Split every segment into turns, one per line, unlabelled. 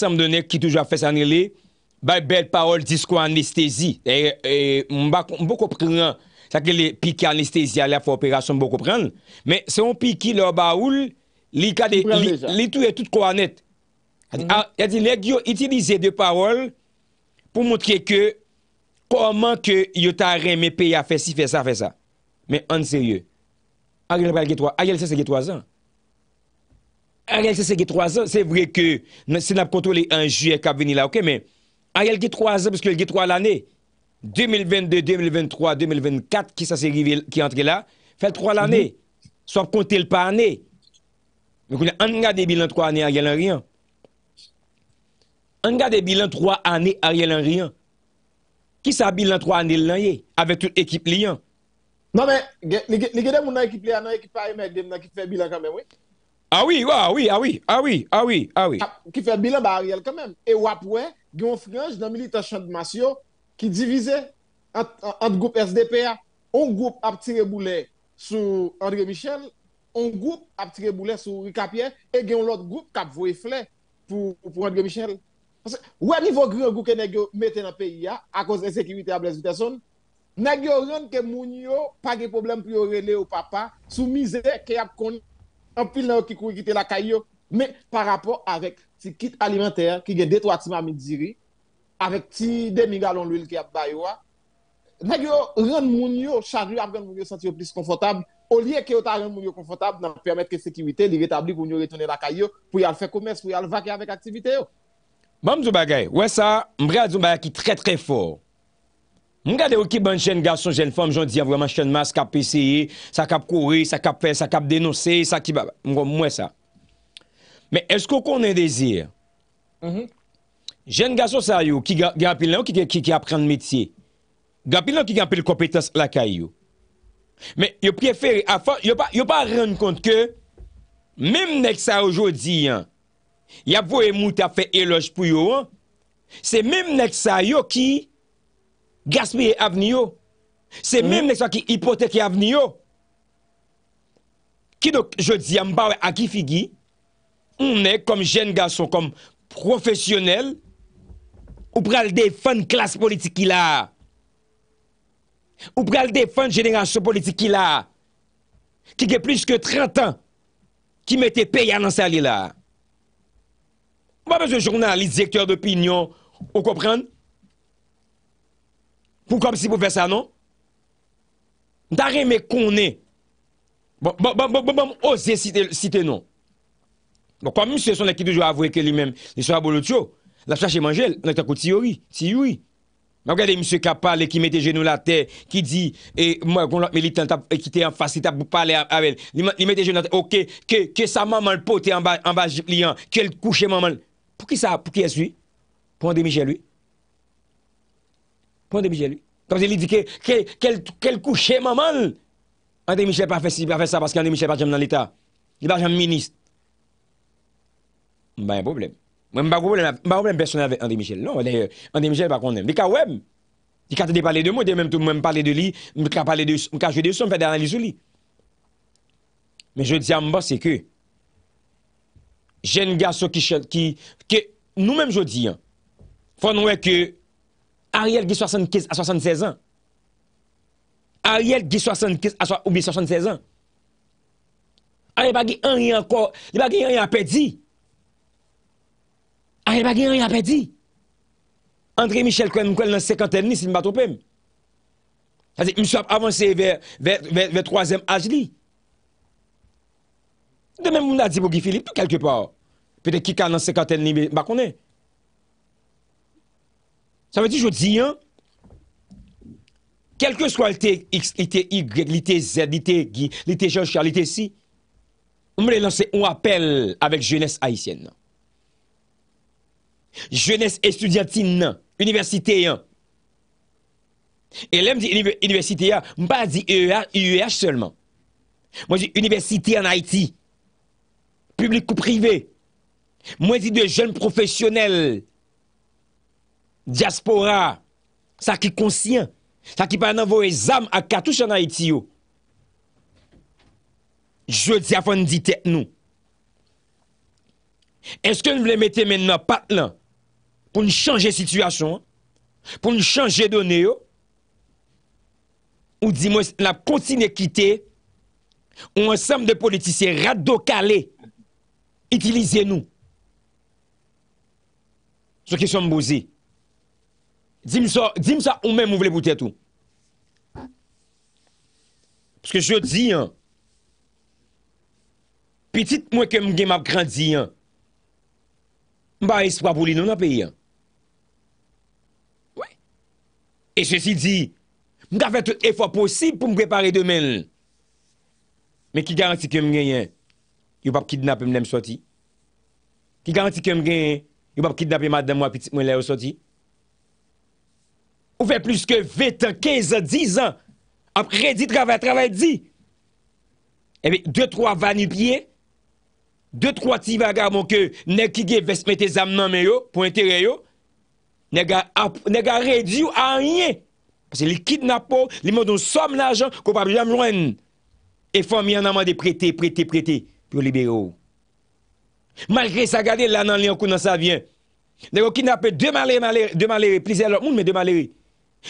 Sèm dè nèk ki toujwa fè sè nè lè, bèl parol disko anestési, mba mbo kopren, sè ke li piki anestési alè fè operasyon mbo kopren, mè sè mbo piki lò ba oul, li tou yè tout kwa net. Yè di nèk yo itilize dè parol pou mwotre ke koman ke yo tarè mè pè ya fè si fè sa fè sa. Mè an sè rye. A yè lè sè sè gè 3 an. Non, a rèl se se ge 3 an, se vre ke, se nap kontrole 1 ju e kap veni la, ok men? Mm-hmm. A rèl ge 3 an, pweske ge ge 3 l ane, 2022, 2023, 2024, ki sa se entre la, fel 3 l ane, sop konte l pa ane. Mwen konye, an nga de bilan 3 ane a rèl an riyan. An nga de bilan 3 ane a rèl an riyan. Ki sa bilan 3 ane l ane, avè tout ekip li an?
Nan men, li genè moun nan ekip li ane, ekip a yon men, genè moun nan ekip fè bilan kame mwen, oui? Ah oui, ah oui, ah oui,
ah oui, ah oui, ah oui.
Ah, qui fait bilan barrière quand même. Et il a un Frange, dans militant Massio qui divisait entre groupe SDPA. Un groupe a tiré boulet sur André Michel, un groupe a tiré boulet sur Ricapier, et un autre groupe qui a voué flé pour, pour André Michel. Parce que, ouais, niveau grand groupe que nous mis dans le pays, à cause de la à Blaise Peterson, nous avons que les pas de problème pour les au papa, misère qui a connu en pile qui courir quitter la caillou mais par rapport avec ces kit alimentaire qui gagne deux trois timami midi avec ces demi gallon d'huile qui a bayo nèg yo rend moun yo chaque jour rend moun sentir plus confortable au lieu que yo ta rend moun yo confortable dans permettre que sécurité li rétablir pour nous retourner la caillou pour y aller faire commerce pour y aller vaquer avec activité yo
Bam Bagay, ouais ça, m'bra Zoubagay qui très très fort. Mwen gade ou ki ban jen gason, jen fom, jen diyan vreman chen mas, sa kap piseye, sa kap kore, sa kap fè, sa kap denoseye, sa ki ba mwen mwen sa. Mwen esko konen dezir? Mhm. Jen gason sa yo ki gapil nan ou ki apren mitye? Gapil nan ou ki gapil kompetans lakay yo? Mwen yo preferi, yo pa ren kont ke, mwen mwen ek sa oujodi, yap voye mout a fe eloj pou yo, se mwen mwen ek sa yo ki, Gaspi e avni yo. Se menm nek sa ki ipotek e avni yo. Ki do je diyan mbawe akifigi, ou nek kom jen gason, kom profesyonel, ou pral defan klas politik ki la. Ou pral defan jen enganso politik ki la. Ki ge plis ke 30 an, ki me te peya nan sa li la. Ou pa se jounan, li dekter de pinyon, ou koprande, Pou kom si pou fè sa anon? Nta reme konen. Mwen ose sitenon. Kwa mwen se sonen ki djou avwè ke li men, li sa wabou lout yo, la chache men gel, nan te kout tiyoui. Mwen gade mwen se kapal, ki mette genou la te, ki di, mwen kon lò, ki te enfasi, ta boup pale avèl, li mette genou la te, oke, ke sa manman po, te enbaz li an, ke kouche manman. Pou ki sa, pou ki esu? Pou an de mèche lui? quand de Michel. Comme il dit que quel, quel, coucher maman. André Michel pas fait pas fait ça parce qu'André Michel pas dans l'État. Il pas jamais ministre. Pas bah, un problème. Moi, pas problème, pas problème personnel avec André Michel. Non, d'ailleurs, André Michel pas connait. aime. Mais quand même, il quand de parler de moi, de même tout même parler de lui, me quand parler de me quand de son faire d'analyse lui. Mais je dis à moi c'est que jeune garçon qui qui que nous même je dis, hein, faut nous que Ariel qui 75 à 76 ans. Ariel qui 75 à 76 ans. Ariel ah, pas rien encore, il pas rien à perdre. Ariel ah, pas rien à perdre. André Michel est dans 50 ans, ne pas trompé. C'est-à-dire monsieur a avancé vers vers vers troisième âge De même on a dit pour Guy Philippe quelque part. Peut-être qu'il a dans 50 ans, je ne connaît pas. Ça veut dire, je dis, hein, quel que soit le X, le Y, le Z, le Jean-Charles, le si, on me lancer un appel avec jeunesse haïtienne. Jeunesse étudiantine, université. Hein. Et là, hein, je dis université, je ne pas dire UEH seulement. Moi, je dis université en Haïti, public ou privé. Moi, je dis de jeunes professionnels diaspora, ça qui est conscient, ça qui pas envoyer des âmes à cartouche en Haïti. Je dis à fond nous. Est-ce que nous voulons mettre maintenant pas là pour nous changer la situation, pour nous changer données ou dis-moi, la continue quitter un ensemble de politiciens radocalés, utilisez-nous. Ce qui sont posés. Dim sa ou men mou vle poutet ou. Pou se ke jodi an, pitit mwen ke mwen gen m ap grandi an, m ba eswa pou li nou nan peyi an. Wè. E josi di, m da fè tout efwa posib pou m grepare de men. Men ki garanti ke m gen yen, yo pap kidnap m nem soti. Ki garanti ke m gen yen, yo pap kidnap m adem wap pitit mwen le yo soti. Men. Ou fe plus ke 8 an, 15 an, 10 an, apre redi travè, travè di. Ebe, 2-3 vani piye, 2-3 ti vaga moun ke nekige vesmete zam nanme yo, pwente re yo, nega redi ou a enye. Pwese li kidnapo, li moun nou som la jan, kou pabri jam lwen, e fòm yon nanman de prete, prete, prete, pou libero. Malre sa gade lanan li an kou nan sa vyen, negon kidnapo 2 maleri, 2 maleri, plise alon moun, men 2 maleri,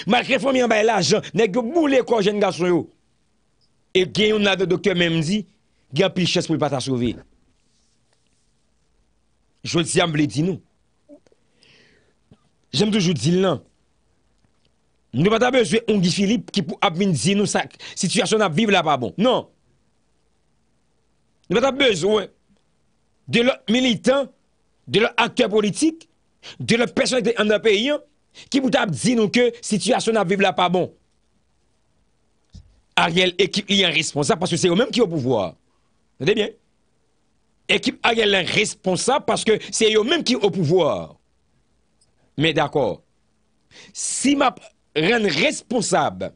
Mal kre fon mi an bay la jan, nek yo mou le kwa jen gwa chon yo. E gen yon nade doktor menm di, gen pil ches pou pata chove. Jou si amble di nou. Jem toujou di lan. Nou pata bezwe ongi Filip ki pou apvin di nou sa situasyon apvive la pa bon. Non. Nou pata bezwe. De lor militant, de lor akter politik, de lor personik de an da pe yon. Ki bout ap di nou ke situasyon ap viv la pa bon. Ariel ekip li an responsab paske se yo menm ki yo pouvoar. Se de bien. Ekip Ariel lan responsab paske se yo menm ki yo pouvoar. Me d'akor. Si map ren responsab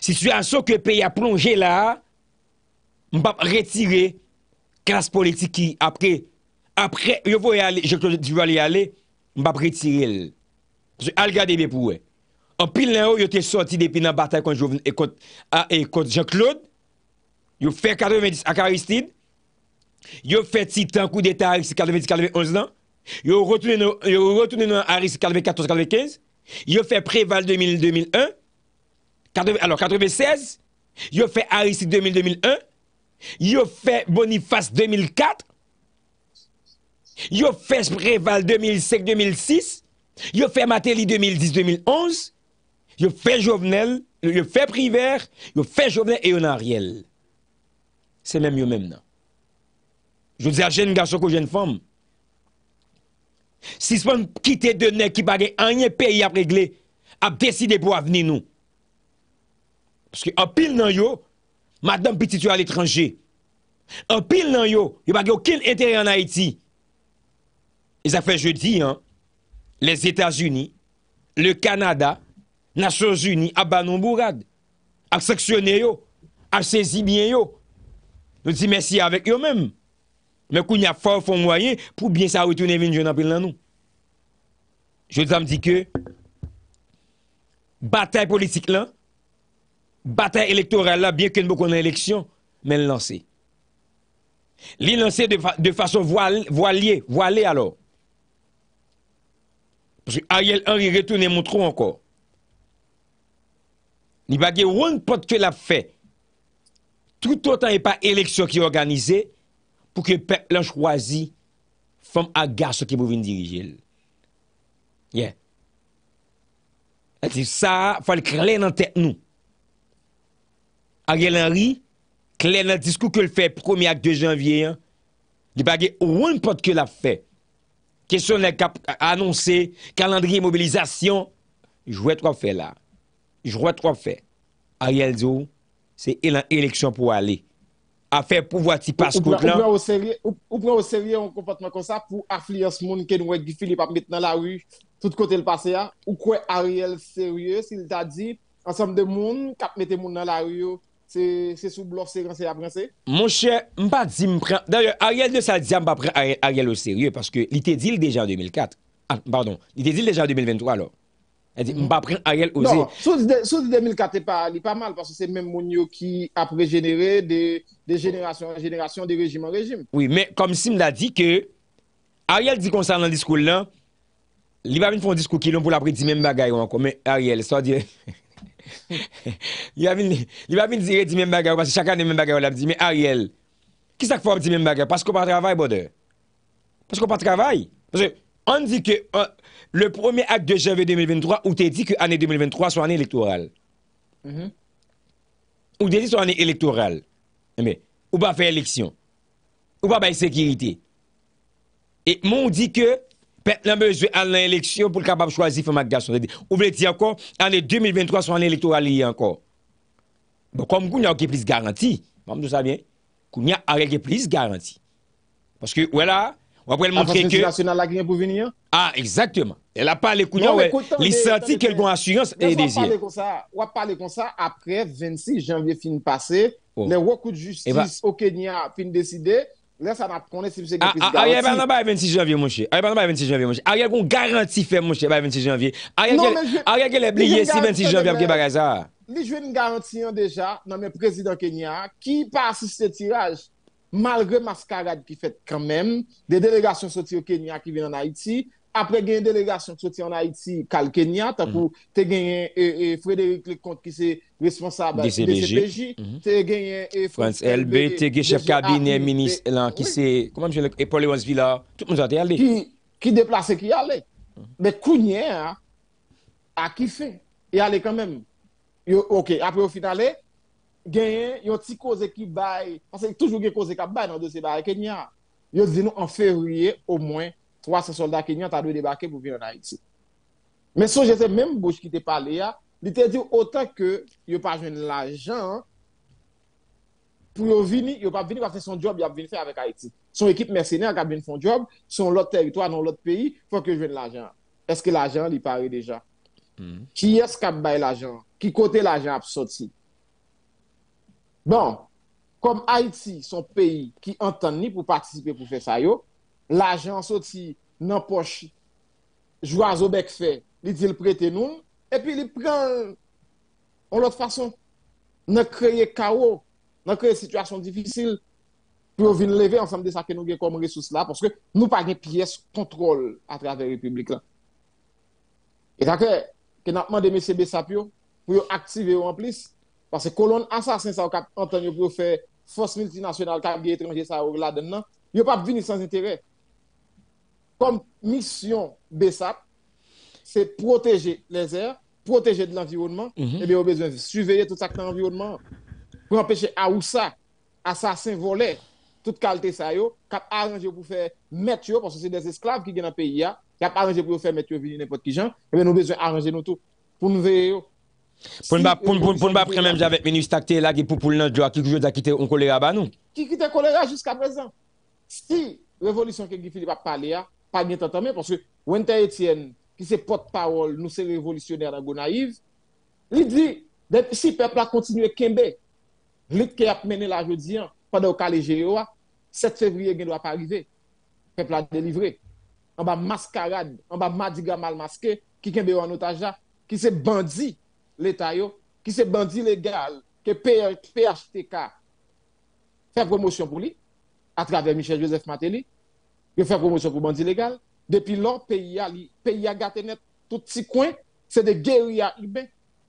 situasyon ke peyi ap plonge la mbap retire klas politiki apre apre yo voye ale yo voye ale m'a retiré. Je regardez bien pour En pile là yo était sorti depuis la bataille contre ah, et Jean-Claude. Yo fait 90 à Aristide. Yo fait Titan coup d'état à 90 91 ans. Yo retourné retourné dans Aristide 94 95. Yo fait Préval 2000 2001. alors 96. Yo fait Aristide 2000 2001. Yo fait Boniface 2004. Yo fes preval 2005-2006 Yo fes mater li 2010-2011 Yo fes jovenel Yo fes priver Yo fes jovenel e yo nan riel Se menm yo menm nan Yo dize a jen nga soko jen fom Si spon ki te dene ki bagay anyen peyi ap regle Ap deside pou avni nou Puske apil nan yo Madan pititou al etranje Apil nan yo Yo bagay okil entere an Haiti et ça fait jeudi, hein, les États-Unis, le Canada, Nations Unies, à Banon Bourad, à sanctionner yo, à saisir bien yo. Nous disons merci avec eux-mêmes. Mais qu'il y a fort fort moyen pour bien ça retourner venir dans pile nous. Je me dis que bataille politique là, bataille électorale là, bien que nous beaucoup élection, mais lancée. Elle l'a de, de façon voilée, voilée alors. Pwenche Ariel Henry retene moun tron anko. Ni bagye woun pot ke la fe. Tout an yon pa eleksyon ki yon organize pou ke pep lan chwazi fom a gaso ki pou vin dirijel. Ye. A ti sa fwal krelen an ten nou. Ariel Henry krelen an diskou ke l fe 1e ak 2 janvye yon. Ni bagye woun pot ke la fe. A ti sa fwal krelen an ten nou. Question nèg kap annoncer calendrier mobilisation, Je vois trois faits là. Je vois trois faits. Ariel dit c'est élection pour aller à faire pouvoir ti passer là.
Ou prend au sérieux un comportement comme ça pour affliger ce monde que nous dit Philippe a mettre dans la rue tout côté le passé hein? ou quoi Ariel sérieux s'il t'a dit ensemble de monde cap mettre monde dans la rue Se sou blof seren se aprense?
Mon chè, m pa di m pren... Darye, Ariel de sa diyan m pa pren Ariel o serye parce ke li te dil deja en 2004. Ah, pardon, li te dil deja en 2023, lò. M pa pren Ariel o serye.
Non, sou di 2004 e pa li, pa mal parce se mèm moun yo ki apregenere de jeneration en jeneration, de rejim en rejim.
Oui, mèm, kom si m la di ke Ariel di konsan nan diskou lè, li va mèm fòn diskou ki lòm pou la pre di mèm bagayon, mèm, Ariel, sò di... Il va venir dire les mêmes parce que chaque année mêmes va là la dit mais Ariel, qu'est-ce que fòm di mêmes bagarres Parce qu'on travaille travail bode. Parce qu'on pas travailler Parce qu'on on dit que euh, le premier acte de janvier 2023, ou t'es dit que année 2023 soit année électorale. Mm -hmm. Ou t'es dit soit année électorale. Mais, ou pas faire élection. Ou pas faire sécurité. Et moi on dit que Pet nan bezwe an l'eleksyon pou l'kabab chwazi fèm ak gason. Ou vle ti an kon, an e 2023 sou an l'elektoral li an kon. Bo kom goun ya ouke plis garanti. Mam nou sa vyen, goun ya ouke plis garanti. Paske wè la, wap wè l'montre ke... An konsensilasyon
nan l'agrien pou vini an?
Ah, exakteman. El a pale koun ya non, wè. Li santi kel kon asyans e dezye. Wap pale
kon sa, wap pale kon sa, apre 26 janvye fin pase, oh. le wakou d'justis ouke eh d'nya fin deside... Lè ça nap konen si c'est ah, ah, gen Ariel
pa 26 mon monshe. Ariel pas nan bay 26 mon cher. Ariel qu'on garanti mon cher le 26 janvier. Ariel ke le bliye si 26 janvier, apke bagay sa.
Li jwen garanti déjà, non mais président prezident Kenya passe ce tirage malgré mascarade qui fait quand même, des délégations sorties au Kenya qui viennent en Haïti... apre gen yon delegasyon sou ti an Haiti, kal Kenya, ta pou mhm. te gen yon e, e, Frédéric Lecomte ki se responsable de CPJ, mhm. te gen yon e, Frans LB, te gen chef kabine,
menis lan ki se, koman jen lèk, et Paul-Léon Zvila, tout mou jante yon li.
Ki deplase ki yon li, me kou nye an, a ki fin, yon li kan men, yo, ok, apre ou finalè, gen yon ti koze ki bay, an se yon toujou gen koze ka bay nan dosi bay Kenya, yo zin nou an ferouye, ou mwen, 300 soldats qui t'as dû débarquer pour venir en Haïti. Mais si j'étais j'ai même bouche qui te parlé, hein. il t'a dit autant que il pas joindre l'argent hein. pour venir, il pas venir pour faire son job il a venir faire avec Haïti. Son équipe mercenaire qui a fait son job, son autre territoire dans l'autre pays, Il faut que je vienne l'argent. Est-ce que l'argent il paraît déjà hmm. Qui est-ce qui a fait l'argent Qui côté l'argent a sorti Bon, comme Haïti, son pays qui entend ni pour participer pour faire ça yo, L'ajan sorti nan poch jwa zo bek fe, li di l prete nou, epi li pren an lot façon, ne kreye kao, nan kreye situation pour pou vin ensemble ansam de sa ke nou gen kom resous la, que nou pa gen piyes kontrol travers republik la. Et takè, ke nanman de MCB Sapio, pou yo aktive yo en plus, parce kolon asasin sa ou kap faire yo pou yo fe fos multinasyonal kap ge etranje sa ou la den nan, yo vini sans intérêt comme mission BESAP, c'est protéger les airs, protéger de l'environnement, mm et eh bien, on besoin de surveiller tout ça que l'environnement pour empêcher à ou ça, assassin volé, toute qualité ça, cap arranger pour faire mettre, parce que c'est des esclaves qui viennent dans le pays, cap hein, arranger pour faire mettre n'importe qui gens, et eh bien, nous besoin arranger nous tout pour nous veiller.
Pour ne pas prendre même avec ministre tacté là, qui pour pour l'autre, qui toujours quitté un choléra, à nous.
Qui quitte choléra jusqu'à présent. Si révolution que Guy Philippe a parlé, pas bien entendu, parce que Winter Etienne, qui c'est porte-parole, nous c'est révolutionnaire dans Gonaïve, il dit, ben, si le peuple a continué Kembe, lui qui a mené la jeudi hein, pendant le calé 7 février, il ne doit pas arriver. Le peuple a délivré. En bas mascarade, en bas mal masqué, qui Kembe en otage qui c'est bandit l'État, qui c'est bandit légal, que PHTK fait promotion pour lui, à travers Michel Joseph Mateli il fait promotion pour bandit légal Depuis lors, le pays a gâté net. Tout petit coin, c'est des guerriers. qui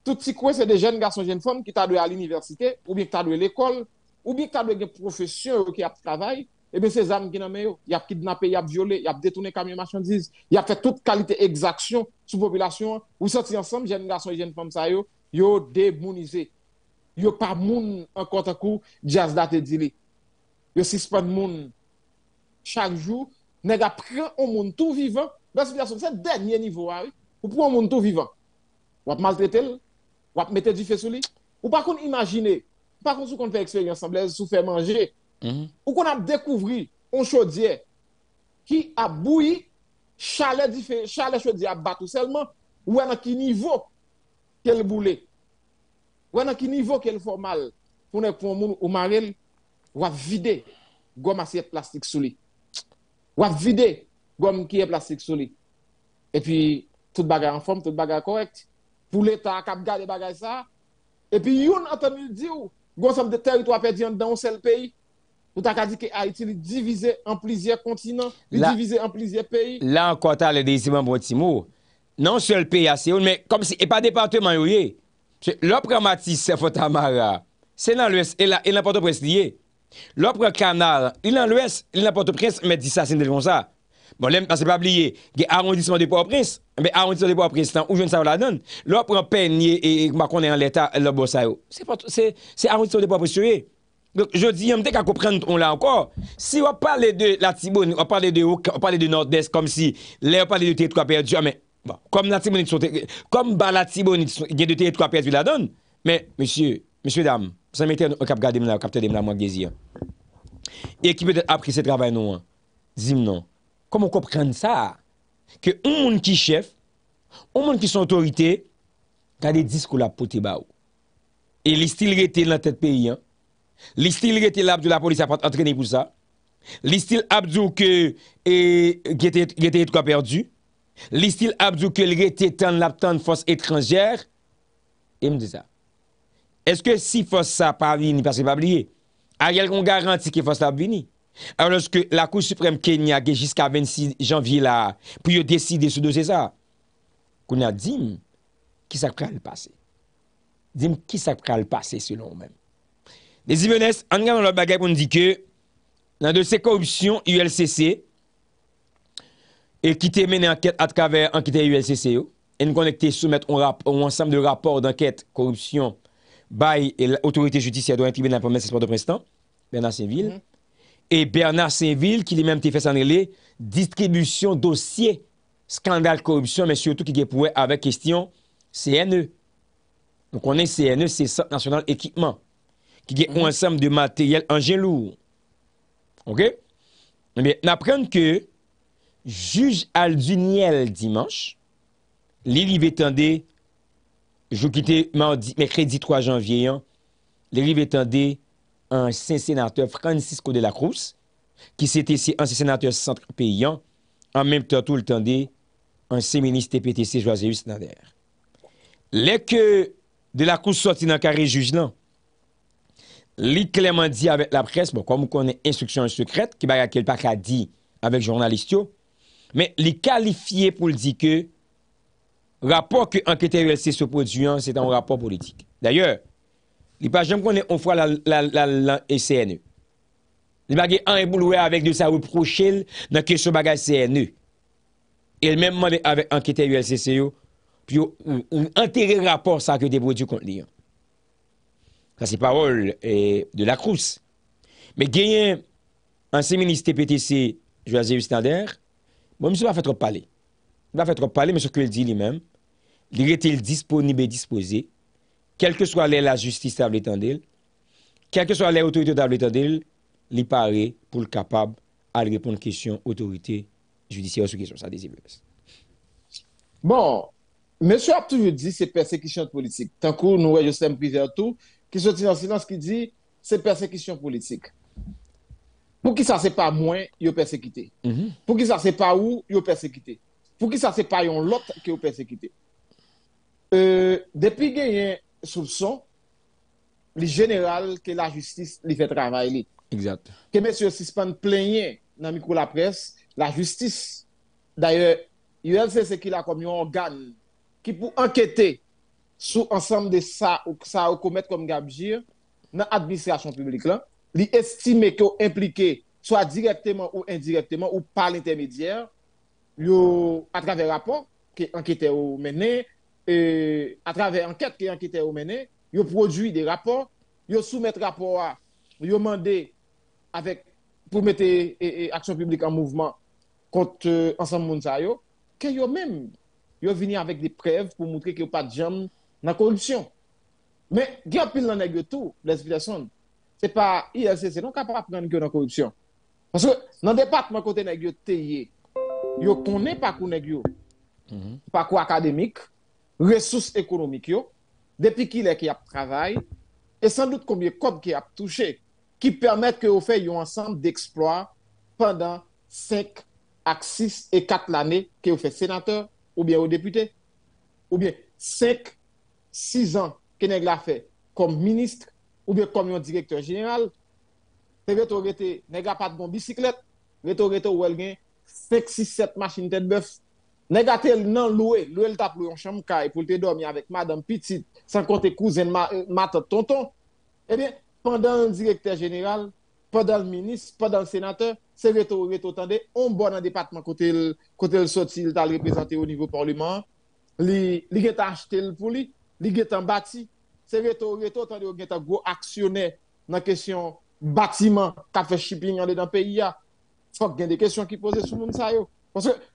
Tout petit coin, c'est des jeunes garçons et jeunes femmes qui ont été à l'université, ou qui ont été à l'école, ou qui ont été à des professions qui ont travaillé. Et eh bien ces armes qui y a ils ont été kidnappés, violés, détournés comme camion marchandises. Ils ont fait toute qualité d'exaction sous population. Vous êtes ensemble, jeunes garçons et jeunes femmes, ça, ont été démonisés. Ils a pas de monde en compte coup, ils ont été délégués. Ils n'ont pas de monde chaque jour, n'est d'après prend un monde tout vivant. dans situation dernier niveau hein, Ou un monde tout vivant. Ou va maltraiter, ou va mettre du feu sur lui. Ou pas qu'on imaginer, pas qu'on qu'on fait expérience se faire manger. Mhm. Ou qu'on a découvert un chaudier qui a bouilli chalet di chalet chaudière a battu seulement ou à quel niveau qu'elle boulet. Ou à quel niveau qu'elle formal pour ne pour moun ou marine, ou vider gomme assiette plastique sous Wap vide gom kiye plastik soli. E pi, tout bagay an fom, tout bagay korekt. Pou leta akap gade bagay sa. E pi yon atanil di ou, gonsanm de terito apè diyon dan ou sel peyi. Ou tak a di ki a iti li divize an plizye kontinant, li divize an plizye peyi.
Lan kota le desi mèm brotimou, nan sel peyi a seoun, men kom si e pa depante man yoye, lop ramatise se fote amara, se nan lwes, e, e nan pote presliye. Lo pre kanal, li nan lwes, li nan potopris, me disasin de lwonsa. Bon, lem pa se pap liye, ge aronjisman de potopris, be aronjisman de potopris, tan ou jen sa ou la don, lo pre penye e makonnen an leta, el lo bosa yo. Se aronjisman de potopris yo ye. Je di, yon mte ka kouprenn ton la ankor, si wap pale de la tibouni, wap pale de ou, wap pale de nord-est, kom si le wap pale de te etroa perdi, a men, kom na tibouni, kom ba la tibouni, ge etroa perdi ou la don, men, monsye, monsye dam, sa mette kapte dem la mwak de zi an, e ki pwede apre se travay nou an, zim nou, komon kopren sa, ke ou moun ki chef, ou moun ki son otorite, kade disk ou la pote ba ou, e li stil rete nan tet peyi an, li stil rete lap do la polis apat antrene pou sa, li stil ap do ke gete etko aperdu, li stil ap do ke li rete tan lap tan fos etranjer, e mde sa, Eske si fos sa pa vini, pa se pa blye? A yal kon garanti ki fos sa ap vini? Arlonske la kou suprèm kenyage jiska 26 janvye la pou yo deside sou do se sa? Kou na dim ki sak pral pase. Dim ki sak pral pase selon mèm. De zi vènes, an gè nan lò bagè pou nou di ke nan de se korupsyon ULCC e ki temene anket atkavè anketè ULCC yo en kon ek te soumèt ou ansam de rapòr d'ankèt korupsyon Baye et l'autorité judicia doit intriber la promesse espère de Preston, Bernard Saint-Ville, mm-hmm. et Bernard Saint-Ville ki li mèm te fè s'enreler distribution dossier, skandal, korruption, men surtout ki ge pouè avè kestyon CNE. Donc, onè CNE, c'est le Centre National d'Equipement, ki ge pouè un sèm de matériel en gen lourd. Ok? Nè pren ke juge Alduniel Dimanche, li li vétendé Je quitte mercredi mercredi 3 janvier, yon, le un un sénateur Francisco de la Cruz, qui était un sénateur sénateur centre payant, an temps, temps, tout le un sen ministre PTC Nader. de la Cruz sorti dans carré juj juge, li avec la presse bon, comme on konen instruction secrète, qui baga kel pa avec avec avèk mais mais men li pour pou Rapport ki anketè ULC se produyen, se tan rapport politik. D'ayor, li pa jom konen oufwa la SNU. Li bagay an e bou louè avèk nou sa ou prochèl nan ke sou bagay SNU. E. El mèm manè avèk anketè ULC se yo, pi yo ou anterè rapport sa akè de produyen kont li yon. Sa se parol eh, de la kous. Me genyen anseministe PTC Joazie Ustander, mwen bon, mse pa fè tro palè. Mse pa fè tro palè, mwen se kou el di li mèm. il est disponible et disposé, Quelle que soit la justice à quelle que soit l'autorité à l'étendue, il paraît pour le capable à répondre aux questions question autorité judiciaire sur question ça décision.
Bon, monsieur a toujours dit c'est persécution politique. Tant que nous, je sais tout, qui se tient en silence, qui dit que c'est persécution politique. Pour qui ça, c'est pas moi, yo mm-hmm. persécuté. Pour qui ça, c'est pas où, yo persécuté. Pour qui ça, c'est pas l'autre qui yo persécuté. Euh, depuis qu'il y a un soupçon, le général que la justice lui fait travailler. Exact. Que monsieur Sispan plaignait dans le micro la presse, la justice, d'ailleurs, ce qui a comme un organe qui pour enquêter sur ensemble de ça ou ça ou commettre comme gabjir dans l'administration publique, là, estime que impliqué soit directement ou indirectement ou par l'intermédiaire, à travers rapport qui enquêté ou mené, et à travers enquête qui ont été mené, ils produit des rapports, ils soumis rapport rapports, ils demandé avec pour mettre l'action action publique en mouvement contre euh, ensemble Mounsayo, que yo même yo venu avec des preuves pour montrer qu'il n'y a pas de jam dans la corruption. Mais ils ont a pile tout, les C'est pas ILCC, non capable prendre que dans la corruption. Parce que dans le département côté nèg yo tayé, yo connaît pas qu'on nèg yo. Mm-hmm. Pas quoi académique ressources économiques, depuis qu'il est a travaillé, et sans doute combien de qui a touché, qui permettent que vous fait un ensemble d'exploits pendant 5, 6 et 4 l'année que vous fait sénateur ou bien au député, ou bien 5, 6 ans que vous a fait comme ministre ou bien comme directeur général. vous avez pas de bon bicyclette, vous avez 5, 6, 7 machines tête bœuf. Négatel non loué, loué le tap loué en chambre pour te dormir avec madame petite, sans compter cousine ma, euh, tonton. Eh bien, pendant le directeur général, pendant le ministre, pendant le sénateur, c'est retour, retour, tendez, on bon en département côté le, côté le sorti, il représenté au niveau parlement, li, li acheté pour lui, li get en bâti, c'est retour, retour, tendez, on un gros actionnaire dans la question bâtiment, café shipping dans le pays, il faut que y des questions qui posent sur le monde, ça yo. Parce que,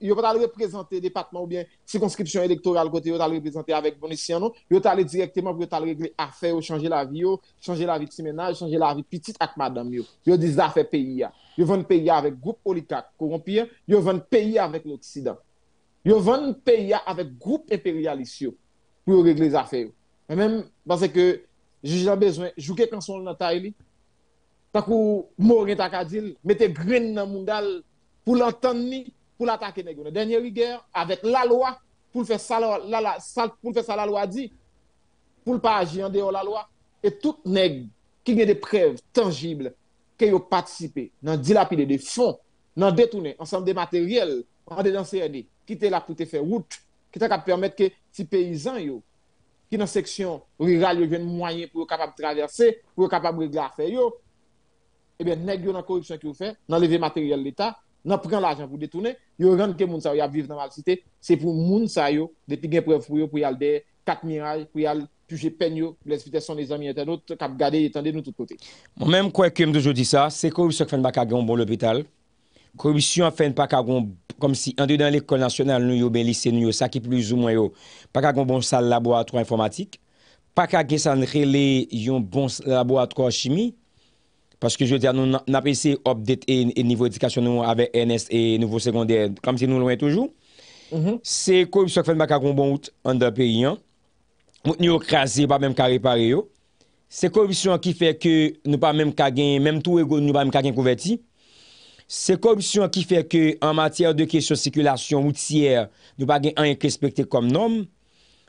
Ils vont aller représenter le département ou bien la circonscription électorale, ils vont aller représenter avec le boniciano, ils vont aller directement pour régler les affaires, changer la vie, changer la vie de ménage, changer la vie petite avec madame. Ils disent ça fait pays. Ils vont pays avec le groupe politique corrompu, ils vont pays avec l'Occident. Ils vont pays avec le groupe impérialiste pour régler les affaires. Et même, parce que j'ai besoin de jouer quand je suis dans Taïli, pour que t'a mette des graines dans le monde pour l'entendre pour l'attaquer nègre dernière rigueur avec la loi pour faire ça la, faire ça la loi dit pour ne pas agir en dehors de la loi et tout nègre qui a des preuves tangibles qui a participé dans dilapider des fonds dans détourner ensemble des matériels en dans CRD qui était là pour te faire route qui t'a permettre que ces paysans yo qui dans section rurale yo viennent moyen pour être capable traverser pour capable régler affaire yo eh bien nègre, yo dans corruption qui vous fait dans lever matériel l'État nan pren l'ajan pou detounen, yon rande ke moun sa ou ya vive nan mal site, se pou moun sa yo, depi gen prefou yo pou yal de 4 miyaj, pou yal puje pen yo, pou les fite son les aminatè, nou te kap gade, yon tende nou tout pote.
Mwen menm kwe kem de jodi sa, se koribisyon fen baka gen bon lopital, koribisyon fen baka gen, kom si an de dan l'ekol nasyonal nou yo, ben lise nou yo, sa ki plouzou mwen yo, baka gen bon sal labo a tro informatik, baka gen san rele yon labo a tro chimie, Paske jwè dè a nou nape se obdet e nivou edikasyon nou avè NS e nivou sekondè, kam se nou lwen toujou. Mm-hmm. Se korupsyon ki fèk fèk mbaka kon bonout an da peyi an, mout nyo krasi, mpap mèm kare pare yo. Se korupsyon ki fèk nou ppap mèm kage, mèm tou ego nou ppap mkage konverti. Se korupsyon ki fèk an matyèr de kesyon sikulasyon ou tsyèr, nou ppap gen an yon krespektè kom nomm.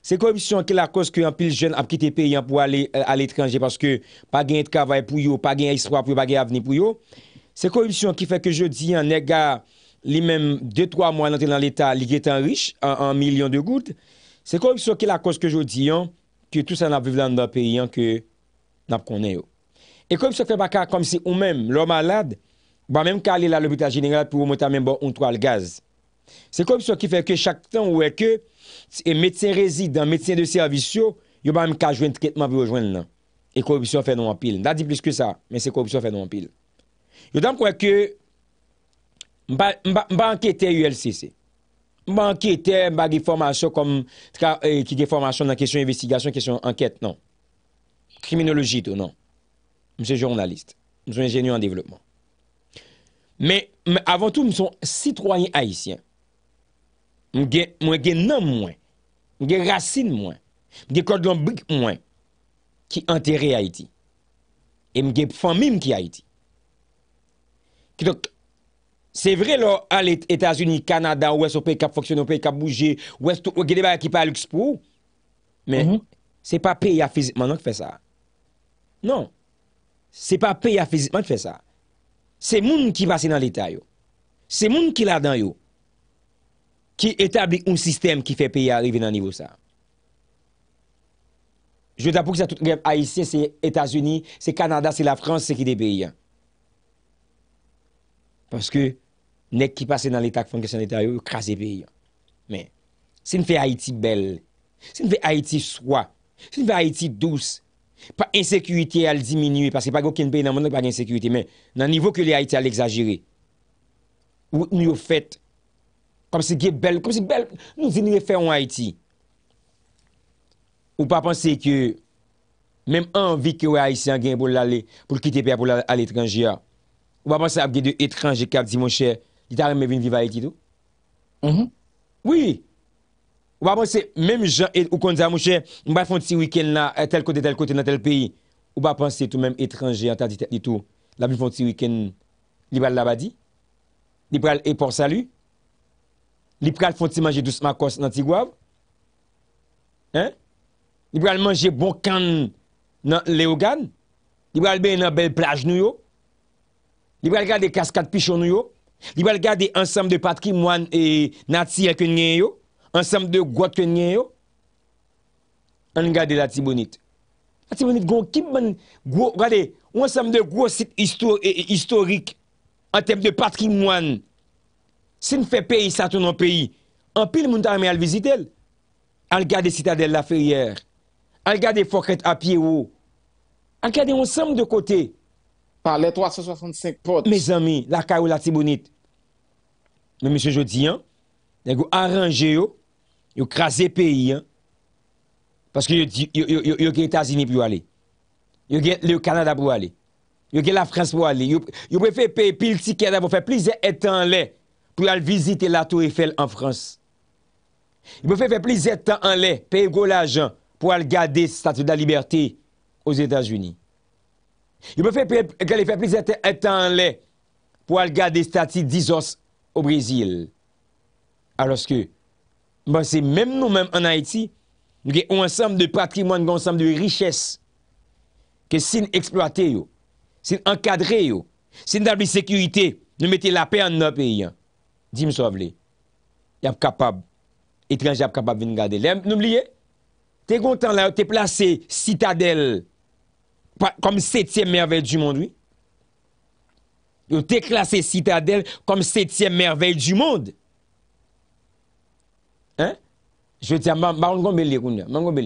Se korupsyon ke la kos ke yon pil jen ap kite pe yon pou ale al etranje euh, paske pa gen etkavay pou yo, pa gen eskwa pou yo, pa gen aveni pou yo. Se korupsyon ki fe ke jodi yon nega li menm 2-3 mwan lante nan l'Etat li getan riche an milyon de gout. Se korupsyon ke la kos ke jodi yon ke tout sa nap vivlan nan pe yon ke nap konen yo. E korupsyon fe baka kom si ou menm lor malad, ba menm kalil la lopita jenera pou ou mota menm bon un toal gaz. Se korupsyon ki fèkè chak tan wèkè Mètsè rezidant, mètsè de servisyon Yo ba mè kajwen tkètman vè wòjwen nan E korupsyon fè nan wapil Nan di plis kè sa, men se korupsyon fè nan wapil Yo dan mè kwa kè Mba anketè ULCC Mba anketè Mba gè formasyon kom Kè gè formasyon nan kèsyon investigasyon, kèsyon anket nan Kriminolojit ou nan Mse jornalist Mse jornalist, mse jornalist Mse jornalist, mse jornalist Mwen gen nan mwen, mwen gen rasin mwen, mwen gen kodlon blik mwen ki anteri Haiti. E mwen gen poufan mim ki Haiti. Kito, se vre lò al Etasuni, Kanada, wè sope kap foksyon, wè sope kap bouje, wè sope wè gede baye ki pa l'expo. Men, se pa pe ya fizitman nan ki fe sa. Non, se pa pe ya fizitman ki fe sa. Se moun ki vase nan l'Etat yo. Se moun ki la dan yo. Ki etabli un sistem ki fe peye arive nan nivou sa. Je dapou ki sa tout gen, Haitien, se Etasuni, se Kanada, se la France, se ki de peye. Paske, nek ki pase nan l'etak fonksyon etayou, krasi peye. Men, se nfe Haiti bel, se nfe Haiti swa, se nfe Haiti douz, pa insekuiti al diminu, paske pa goken peye nan mounak pa gonsekuiti, men, nan nivou ke li Haiti al exagire. Ou nye ou fet, Kom se ge bel, kom se bel, nou zinye fe yon Haiti. Ou pa panse ke, menm anvi ke wè Haitien gen pou l'ale, pou l'kite pe, pou l'ale etranjia. Ou pa panse ap ge de etranjika, di monsher, di ta reme vin viva Haiti tou? Mh, mm-hmm. mh. Oui. Ou pa panse, menm jan, ou kon za ah, monsher, mba fonsi wiken la, tel kote, tel kote, nan tel peyi, ou pa panse tou menm etranjia, ta di tou, la mwen fonsi wiken, li pral la badi, li pral e por salu, Li pral fonte manje dous makos nan tigwav? Hein? Li pral manje bon kan nan leogan? Li pral ben nan bel plaj nou yo? Li pral gade kaskat pichon nou yo? Li pral gade ansam de patrimwan e nati ya kwenye yo? Ansam de gwa kwenye yo? An gade la tibonit? La tibonit goun kip man gwo, gade, wansam de gwo sit istorik an tem de patrimwan an tem de patrimwan Se nou fe peyi sa ton an peyi, an pil moun ta ame al vizitel. Al gade citadel la feyyer, al gade foket apye ou, al gade moun sam de kote. Parle 365 pod. Me zami, la ka ou la tibounit. Mwen monsen jodi an, dek ou aranje yo, yo krasi peyi an. Paske yo gen Etasini pou yo ale. Yo gen le Kanada pou yo ale. Yo gen la Frans pou yo ale. Yo pou fe peyi pil tikera pou fe plize etan le. pou lal vizite lato Eiffel an Frans. Y pou fè fè plizè tan an lè, pey vro l'ajan, pou lal gade statu da libertè ou Zeta Jouni. Y pou fè gale fè plizè tan an lè, pou lal gade statu Dizos ou Brezil. Aloske, mwen se mèm nou mèm an Haiti, nou ke ou ansam de patrimon kon ansam de richès ke sin eksploate yo, sin ankadre yo, sin dabli sekurite nou mette la pey an nou pey an. Dim so avle. Y ap kapab. Etranje ap kapab vin gade. Lem noubliye. Te kontan la. Te plase citadel. Kom setye merveil du mond. Ou te klasse citadel. Kom setye merveil du mond. Je te maman. Maman mwen beli. Maman mwen beli.